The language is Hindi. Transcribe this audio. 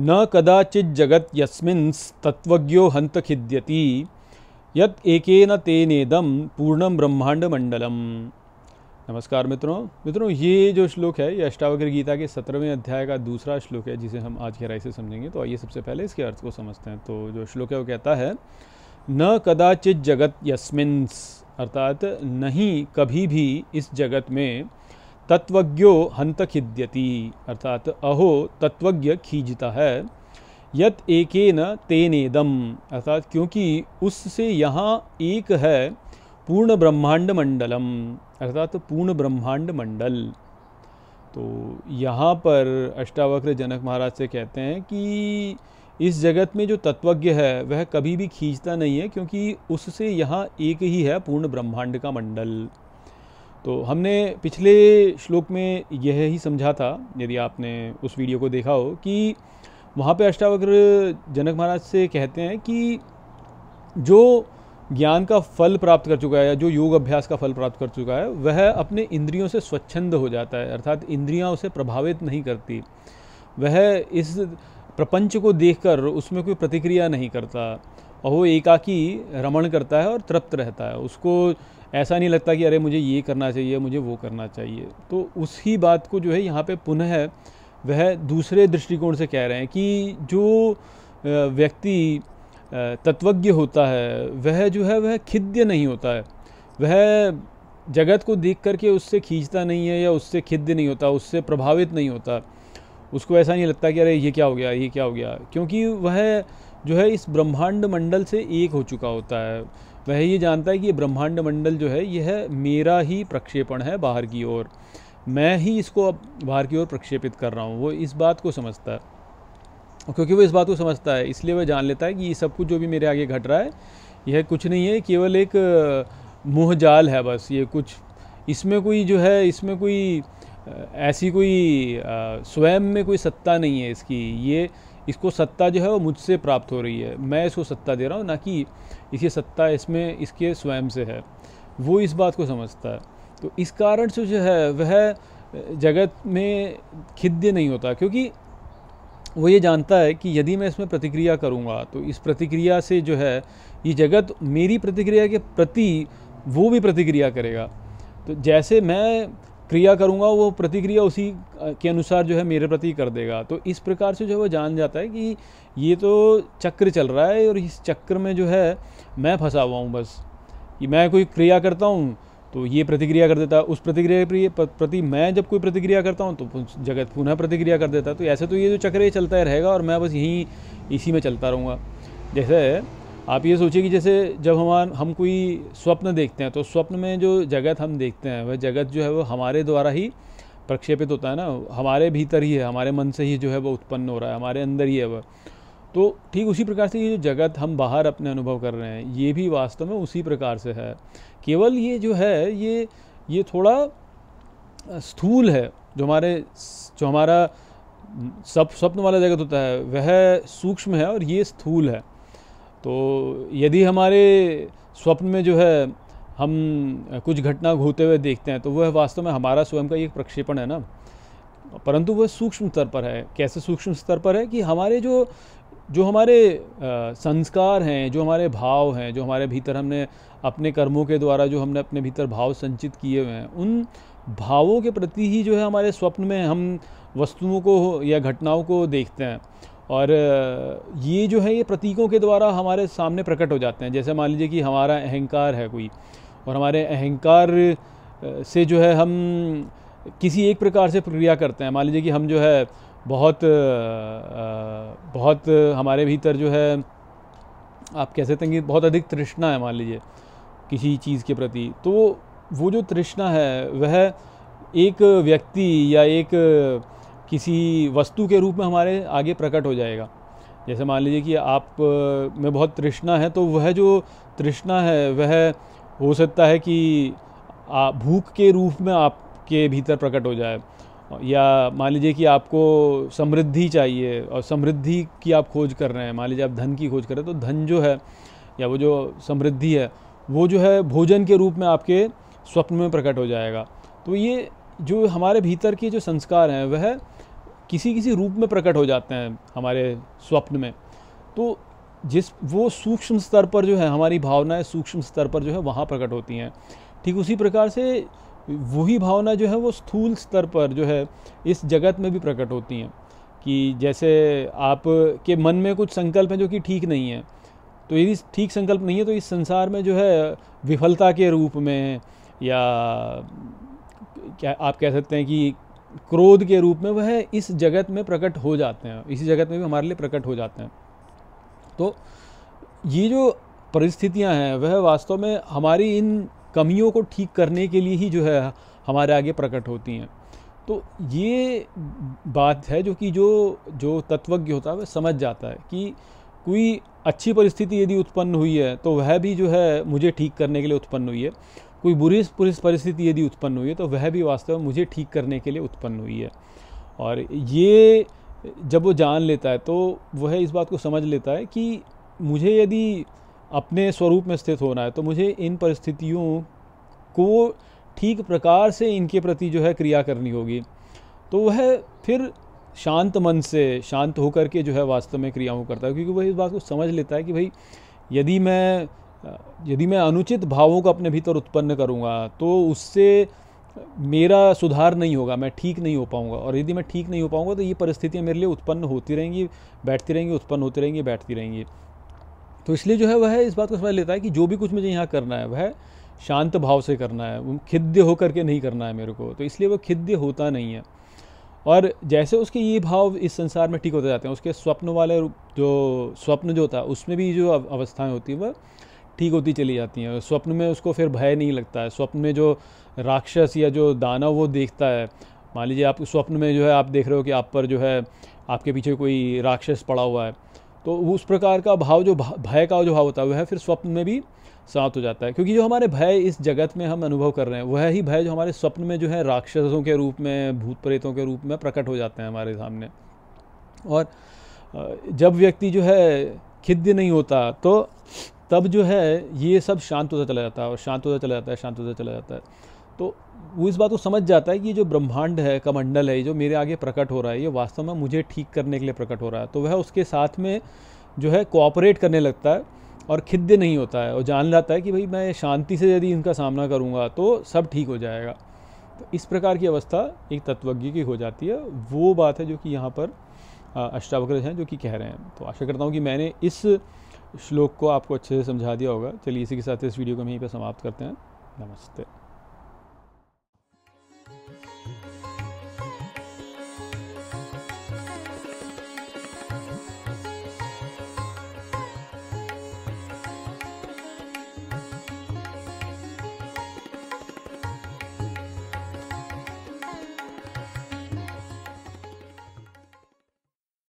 न कदाचित् जगत् यस्मिन् तत्वज्ञो हन्त खिद्यति यत एकेन तेनेदम पूर्णम ब्रह्मांड मंडलम नमस्कार मित्रों मित्रों ये जो श्लोक है ये अष्टावक्र गीता के सत्रहवें अध्याय का दूसरा श्लोक है जिसे हम आज गहराई से समझेंगे तो आइए सबसे पहले इसके अर्थ को समझते हैं तो जो श्लोक है वो कहता है न कदाचित जगत यस्मिन्स अर्थात नहीं कभी भी इस जगत में तत्वज्ञो हंत खिद्यति अर्थात अहो तत्वज्ञ खींचता है यत एकेन तेनेदम अर्थात क्योंकि उससे यहाँ एक है पूर्ण ब्रह्मांड मंडलम अर्थात पूर्ण ब्रह्मांड मंडल तो यहाँ पर अष्टावक्र जनक महाराज से कहते हैं कि इस जगत में जो तत्वज्ञ है वह कभी भी खींचता नहीं है क्योंकि उससे यहाँ एक ही है पूर्ण ब्रह्मांड का मंडल तो हमने पिछले श्लोक में यह ही समझा था यदि आपने उस वीडियो को देखा हो कि वहाँ पे अष्टावक्र जनक महाराज से कहते हैं कि जो ज्ञान का फल प्राप्त कर चुका है या जो योग अभ्यास का फल प्राप्त कर चुका है वह अपने इंद्रियों से स्वच्छंद हो जाता है अर्थात इंद्रियां उसे प्रभावित नहीं करती वह इस प्रपंच को देखकर उसमें कोई प्रतिक्रिया नहीं करता और वो एकाकी रमण करता है और तृप्त रहता है उसको ऐसा नहीं लगता कि अरे मुझे ये करना चाहिए मुझे वो करना चाहिए तो उसी बात को जो है यहाँ पे पुनः वह दूसरे दृष्टिकोण से कह रहे हैं कि जो व्यक्ति तत्वज्ञ होता है वह जो है वह खिद्य नहीं होता है वह जगत को देख करके उससे खींचता नहीं है या उससे खिद्य नहीं होता उससे प्रभावित नहीं होता उसको ऐसा नहीं लगता कि अरे ये क्या हो गया ये क्या हो गया क्योंकि वह जो है इस ब्रह्मांड मंडल से एक हो चुका होता है वह ये जानता है कि ये ब्रह्मांड मंडल जो है यह मेरा ही प्रक्षेपण है बाहर की ओर मैं ही इसको अब बाहर की ओर प्रक्षेपित कर रहा हूँ वो इस बात को समझता है क्योंकि वो इस बात को समझता है इसलिए वह जान लेता है कि ये सब कुछ जो भी मेरे आगे घट रहा है यह कुछ नहीं है केवल एक मुँह जाल है बस ये कुछ इसमें कोई जो है इसमें कोई ऐसी कोई स्वयं में कोई सत्ता नहीं है इसकी ये इसको सत्ता जो है वो मुझसे प्राप्त हो रही है मैं इसको सत्ता दे रहा हूँ ना कि इसकी सत्ता इसमें इसके स्वयं से है वो इस बात को समझता है तो इस कारण से जो है वह जगत में खिद्य नहीं होता क्योंकि वो ये जानता है कि यदि मैं इसमें प्रतिक्रिया करूँगा तो इस प्रतिक्रिया से जो है ये जगत मेरी प्रतिक्रिया के प्रति वो भी प्रतिक्रिया करेगा तो जैसे मैं क्रिया करूँगा वो प्रतिक्रिया उसी के अनुसार जो है मेरे प्रति कर देगा तो इस प्रकार से जो है वो जान जाता है कि ये तो चक्र चल रहा है और इस चक्र में जो है मैं फंसा हुआ हूँ बस कि मैं कोई क्रिया करता हूँ तो ये प्रतिक्रिया कर देता है उस प्रतिक्रिया के प्रति मैं जब कोई प्रतिक्रिया करता हूँ तो जगत पुनः प्रतिक्रिया कर देता है तो ऐसे तो ये जो चक्र ये चलता रहेगा और मैं बस यहीं इसी में चलता रहूँगा जैसे आप ये सोचिए कि जैसे जब हम हम कोई स्वप्न देखते हैं तो स्वप्न में जो जगत हम देखते हैं वह जगत जो है वो हमारे द्वारा ही प्रक्षेपित होता है ना हमारे भीतर ही है हमारे मन से ही जो है वो उत्पन्न हो रहा है हमारे अंदर ही है वह तो ठीक उसी प्रकार से ये जो जगत हम बाहर अपने अनुभव कर रहे हैं ये भी वास्तव में उसी प्रकार से है केवल ये जो है ये ये थोड़ा स्थूल है जो हमारे जो हमारा सब स्वप्न वाला जगत होता है वह सूक्ष्म है और ये स्थूल है तो यदि हमारे स्वप्न में जो है हम कुछ घटना होते हुए देखते हैं तो वह वास्तव में हमारा स्वयं का एक प्रक्षेपण है ना परंतु वह सूक्ष्म स्तर पर है कैसे सूक्ष्म स्तर पर है कि हमारे जो जो हमारे संस्कार हैं जो हमारे भाव हैं जो हमारे भीतर हमने अपने कर्मों के द्वारा जो हमने अपने भीतर भाव संचित किए हुए हैं उन भावों के प्रति ही जो है हमारे स्वप्न में हम वस्तुओं को या घटनाओं को देखते हैं और ये जो है ये प्रतीकों के द्वारा हमारे सामने प्रकट हो जाते हैं जैसे मान लीजिए कि हमारा अहंकार है कोई और हमारे अहंकार से जो है हम किसी एक प्रकार से प्रक्रिया करते हैं मान लीजिए कि हम जो है बहुत बहुत हमारे भीतर जो है आप कह सकते हैं कि बहुत अधिक तृष्णा है मान लीजिए किसी चीज़ के प्रति तो वो जो तृष्णा है वह एक व्यक्ति या एक किसी वस्तु के रूप में हमारे आगे प्रकट हो जाएगा जैसे मान लीजिए कि आप में बहुत तृष्णा है तो वह जो तृष्णा है वह हो सकता है कि भूख के रूप में आपके भीतर प्रकट हो जाए या मान लीजिए कि आपको समृद्धि चाहिए और समृद्धि की आप खोज कर रहे हैं मान लीजिए आप धन की खोज कर रहे हैं तो धन जो है या वो जो समृद्धि है वो जो है भोजन के रूप में आपके स्वप्न में प्रकट हो जाएगा तो ये जो हमारे भीतर के जो संस्कार हैं वह किसी किसी रूप में प्रकट हो जाते हैं हमारे स्वप्न में तो जिस वो सूक्ष्म स्तर पर जो है हमारी भावनाएं सूक्ष्म स्तर पर जो है वहाँ प्रकट होती हैं ठीक उसी प्रकार से वही भावना जो है वो स्थूल स्तर पर जो है इस जगत में भी प्रकट होती हैं कि जैसे आप के मन में कुछ संकल्प हैं जो कि ठीक नहीं है तो यदि ठीक संकल्प नहीं है तो इस संसार में जो है विफलता के रूप में या क्या आप कह सकते हैं कि क्रोध के रूप में वह इस जगत में प्रकट हो जाते हैं इसी जगत में भी हमारे लिए प्रकट हो जाते हैं तो ये जो परिस्थितियां हैं वह वास्तव में हमारी इन कमियों को ठीक करने के लिए ही जो है हमारे आगे प्रकट होती हैं तो ये बात है जो कि जो जो तत्वज्ञ होता है वह समझ जाता है कि कोई अच्छी परिस्थिति यदि उत्पन्न हुई है तो वह भी जो है मुझे ठीक करने के लिए उत्पन्न हुई है कोई बुरी परिस्थिति यदि उत्पन्न हुई है तो वह भी वास्तव में मुझे ठीक करने के लिए उत्पन्न हुई है और ये जब वो जान लेता है तो वह इस बात को समझ लेता है कि मुझे यदि अपने स्वरूप में स्थित होना है तो मुझे इन परिस्थितियों को ठीक प्रकार से इनके प्रति जो है क्रिया करनी होगी तो वह फिर शांत मन से शांत होकर के जो है वास्तव में क्रियाओं करता है क्योंकि वह इस बात को समझ लेता है कि भाई यदि मैं यदि मैं अनुचित भावों को अपने भीतर उत्पन्न करूँगा तो उससे मेरा सुधार नहीं होगा मैं ठीक नहीं हो पाऊँगा और यदि मैं ठीक नहीं हो पाऊँगा तो ये परिस्थितियाँ मेरे लिए उत्पन्न होती रहेंगी बैठती रहेंगी उत्पन्न होती रहेंगी बैठती रहेंगी तो इसलिए जो है वह इस बात को समझ लेता है कि जो भी कुछ मुझे यहाँ करना है वह शांत भाव से करना है खिद्य होकर के नहीं करना है मेरे को तो इसलिए वह खिद्य होता नहीं है और जैसे उसके ये भाव इस संसार में ठीक होते जाते हैं उसके स्वप्न वाले जो स्वप्न जो होता है उसमें भी जो अवस्थाएँ होती हैं वह ठीक होती चली जाती हैं स्वप्न में उसको फिर भय नहीं लगता है स्वप्न में जो राक्षस या जो दानव वो देखता है मान लीजिए आप स्वप्न में जो है आप देख रहे हो कि आप पर जो है आपके पीछे कोई राक्षस पड़ा हुआ है तो उस प्रकार का भाव जो भय का जो भाव होता है वह फिर स्वप्न में भी साथ हो जाता है क्योंकि जो हमारे भय इस जगत में हम अनुभव कर रहे हैं वह ही भय जो हमारे स्वप्न में जो है राक्षसों के रूप में भूत प्रेतों के रूप में प्रकट हो जाते हैं हमारे सामने और जब व्यक्ति जो है खिद्य नहीं होता तो तब जो है ये सब शांत होता चला जाता है और शांत होता चला जाता है शांत होता चला जाता है तो वो इस बात को समझ जाता है कि ये जो ब्रह्मांड है कमंडल है ये जो मेरे आगे प्रकट हो रहा है ये वास्तव में मुझे ठीक करने के लिए प्रकट हो रहा है तो वह उसके साथ में जो है कोऑपरेट करने लगता है और खिद्य नहीं होता है और जान जाता है कि भाई मैं शांति से यदि इनका सामना करूँगा तो सब ठीक हो जाएगा तो इस प्रकार की अवस्था एक तत्वज्ञ की हो जाती है वो बात है जो कि यहाँ पर अष्टावक्र हैं जो कि कह रहे हैं तो आशा करता हूँ कि मैंने इस श्लोक को आपको अच्छे से समझा दिया होगा चलिए इसी के साथ इस वीडियो को हम यहीं पर समाप्त करते हैं नमस्ते